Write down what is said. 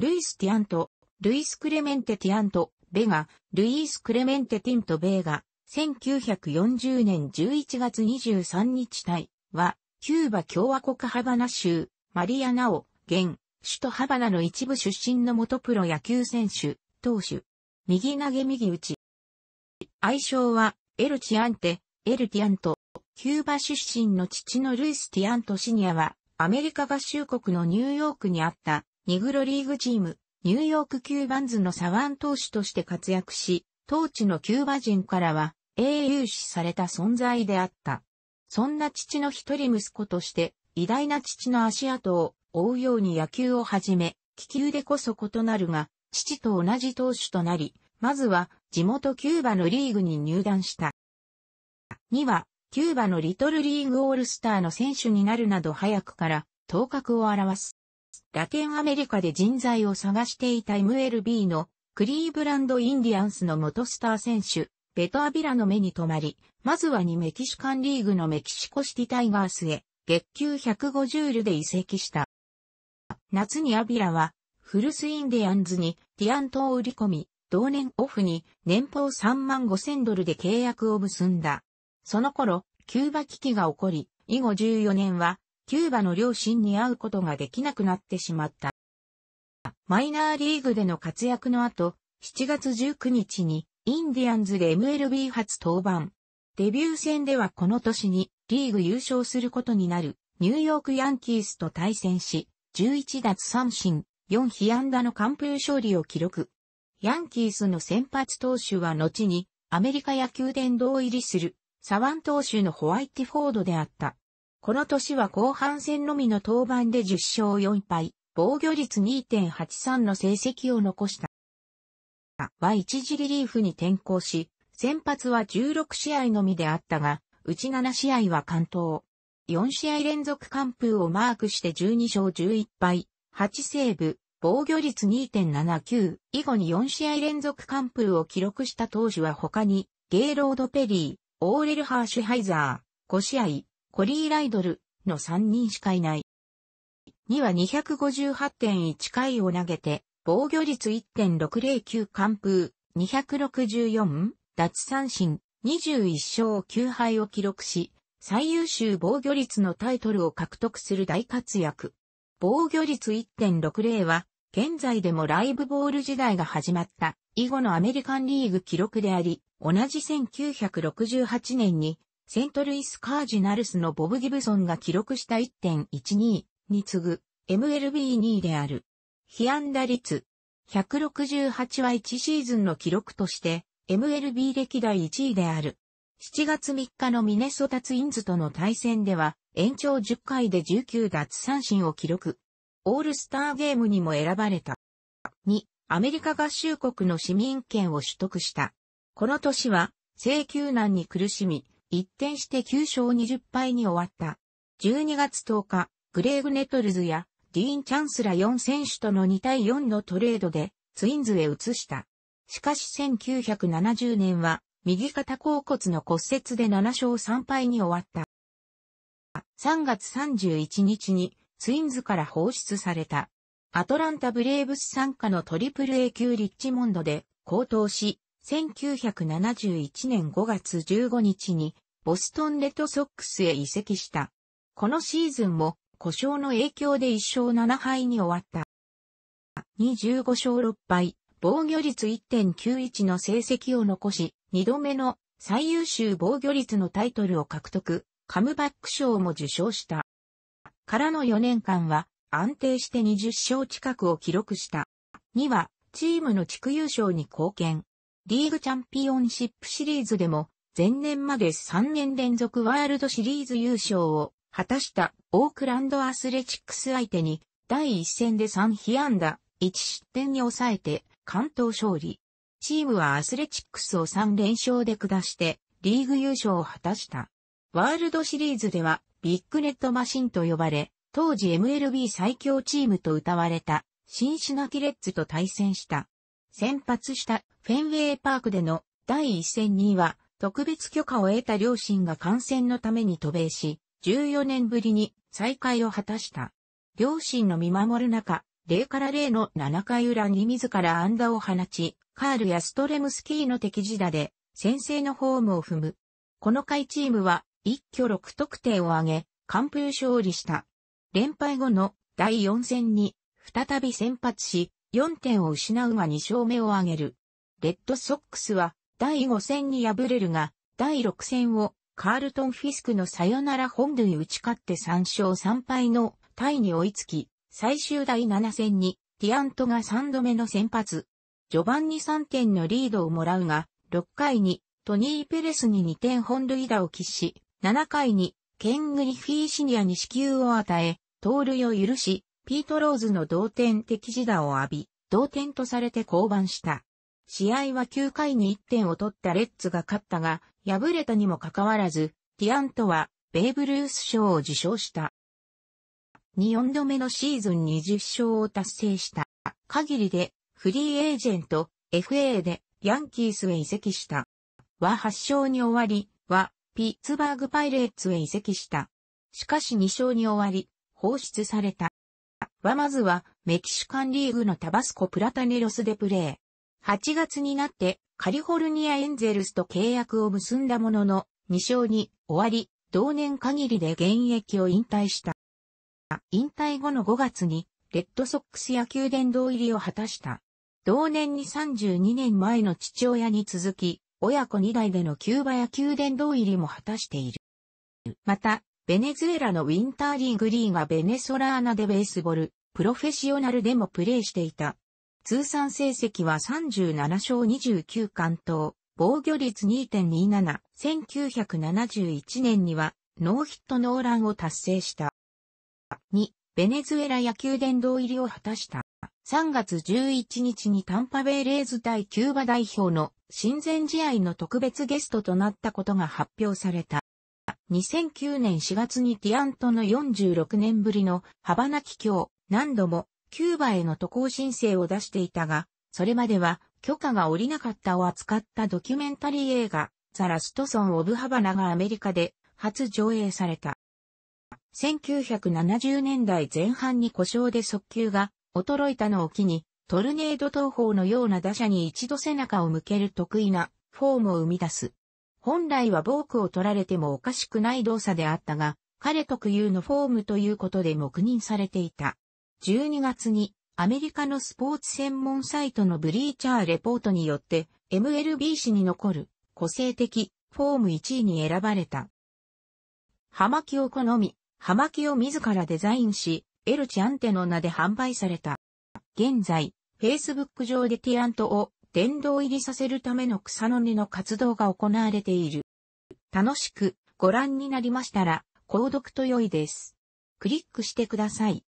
ルイス・ティアント、ルイス・クレメンテ・ティアント、ベガ、ルイース・クレメンテ・ティント・ベーガ、1940年11月23日体は、キューバ共和国ハバナ州、マリアナオ、現、首都ハバナの一部出身の元プロ野球選手、投手。右投げ右打ち。愛称は、エルチアンテ、エルティアント。キューバ出身の父のルイス・ティアントシニアは、アメリカ合衆国のニューヨークにあった、ニグロリーグチーム、ニューヨーク・キューバンズの左腕投手として活躍し、当地のキューバ人からは英雄視された存在であった。そんな父の一人息子として、偉大な父の足跡を追うように野球を始め、気球でこそ異なるが、父と同じ投手となり、まずは地元キューバのリーグに入団した。2は、キューバのリトルリーグオールスターの選手になるなど早くから頭角を現す。ラテンアメリカで人材を探していた MLB のクリーブランドインディアンスの元スター選手、ベトアビラの目に留まり、まずは2メキシカンリーグのメキシコシティタイガースへ、月給150ルで移籍した。夏にアビラは、フルスインディアンズにディアントを売り込み、同年オフに年俸3万5千ドルで契約を結んだ。その頃、キューバ危機が起こり、以後14年はキューバの両親に会うことができなくなってしまった。マイナーリーグでの活躍の後、7月19日にインディアンズで MLB 初登板。デビュー戦ではこの年にリーグ優勝することになるニューヨークヤンキースと対戦し、11奪三振、4被安打の完封勝利を記録。ヤンキースの先発投手は後にアメリカ野球殿堂入りするサワン投手のホワイティフォードであった。この年は後半戦のみの登板で10勝4敗、防御率2.83の成績を残した。は一時リリーフに転向し、先発は16試合のみであったが、うち7試合は完投。4試合連続完封をマークして12勝11敗、8セーブ、防御率2.79以後に4試合連続完封を記録した投手は他に、ゲイロード・ペリー、オーレル・ハーシュハイザー、5試合、コリー・ライドルの3人しかいない。2は258.1回を投げて、防御率1.609完封、264、奪三振、21勝9敗を記録し、最優秀防御率のタイトルを獲得する大活躍。防御率1.60は、現在でもライブボール時代が始まった以後のアメリカンリーグ記録であり、同じ1968年にセントルイス・カージナルスのボブ・ギブソンが記録した1.12に次ぐ MLB2 位である。被安打率168は1シーズンの記録として MLB 歴代1位である。7月3日のミネソタツインズとの対戦では延長10回で19奪三振を記録。オールスターゲームにも選ばれた。2、アメリカ合衆国の市民権を取得した。この年は、請求難に苦しみ、一転して9勝20敗に終わった。12月10日、グレーグ・ネトルズやディーン・チャンスら4選手との2対4のトレードでツインズへ移した。しかし1970年は右肩甲骨の骨折で7勝3敗に終わった。3月31日にツインズから放出された。アトランタ・ブレーブス参加のトリプル A 級リッチモンドで高騰し、1971年5月15日にボストンレッドソックスへ移籍した。このシーズンも故障の影響で1勝7敗に終わった。25勝6敗、防御率1.91の成績を残し、2度目の最優秀防御率のタイトルを獲得、カムバック賞も受賞した。からの4年間は安定して20勝近くを記録した。2はチームの地区優勝に貢献。リーグチャンピオンシップシリーズでも、前年まで3年連続ワールドシリーズ優勝を果たしたオークランドアスレチックス相手に第1戦で3被安打1失点に抑えて関東勝利。チームはアスレチックスを3連勝で下してリーグ優勝を果たした。ワールドシリーズではビッグネットマシンと呼ばれ、当時 MLB 最強チームと歌われたシンシナキレッズと対戦した。先発したフェンウェイパークでの第一戦には、特別許可を得た両親が感染のために渡米し、14年ぶりに再会を果たした。両親の見守る中、0から0の7回裏に自ら安打を放ち、カールやストレムスキーの敵地打で先制のホームを踏む。この回チームは一挙6得点を挙げ、完封勝利した。連敗後の第4戦に再び先発し、4点を失うが2勝目を挙げる。レッドソックスは第5戦に敗れるが、第6戦をカールトン・フィスクのサヨナラ本塁打ち勝って3勝3敗のタイに追いつき、最終第7戦にティアントが3度目の先発。序盤に3点のリードをもらうが、6回にトニー・ペレスに2点本塁打を喫し、7回にケン・グリフィーシニアに支給を与え、盗塁を許し、ピート・ローズの同点的自打を浴び、同点とされて降板した。試合は9回に1点を取ったレッツが勝ったが、敗れたにもかかわらず、ティアントは、ベーブ・ルース賞を受賞した。4度目のシーズン20勝を達成した限りで、フリーエージェント、FA で、ヤンキースへ移籍した。は8勝に終わり、は、ピッツバーグパイレーツへ移籍した。しかし2勝に終わり、放出された。はまずは、メキシカンリーグのタバスコプラタネロスでプレー。8月になってカリフォルニアエンゼルスと契約を結んだものの、2勝に終わり、同年限りで現役を引退した。引退後の5月に、レッドソックス野球殿堂入りを果たした。同年に32年前の父親に続き、親子2代でのキューバ野球殿堂入りも果たしている。また、ベネズエラのウィンターリーグリーがベネソラーナでベースボール、プロフェッショナルでもプレーしていた通算成績は37勝29関東、防御率2.27、1971年にはノーヒットノーランを達成した。2、ベネズエラ野球殿堂入りを果たした。3月11日にタンパベイレーズ対キューバ代表の親善試合の特別ゲストとなったことが発表された。2009年4月にティアントの46年ぶりのハバナキ教、何度もキューバへの渡航申請を出していたが、それまでは許可が下りなかったを扱ったドキュメンタリー映画、ザ・ラストソン・オブ・ハバナがアメリカで初上映された。1970年代前半に故障で速球が衰えたのを機に、トルネード投法のような打者に一度背中を向ける得意なフォームを生み出す。本来はボークを取られてもおかしくない動作であったが、彼特有のフォームということで黙認されていた。12月にアメリカのスポーツ専門サイトのブリーチャーレポートによって MLB 史に残る個性的フォーム1位に選ばれた。葉巻を好み、葉巻を自らデザインし、エルチアンテの名で販売された。現在、Facebook 上でティアントを殿堂入りさせるための草の根の活動が行われている。楽しくご覧になりましたら、購読と良いです。クリックしてください。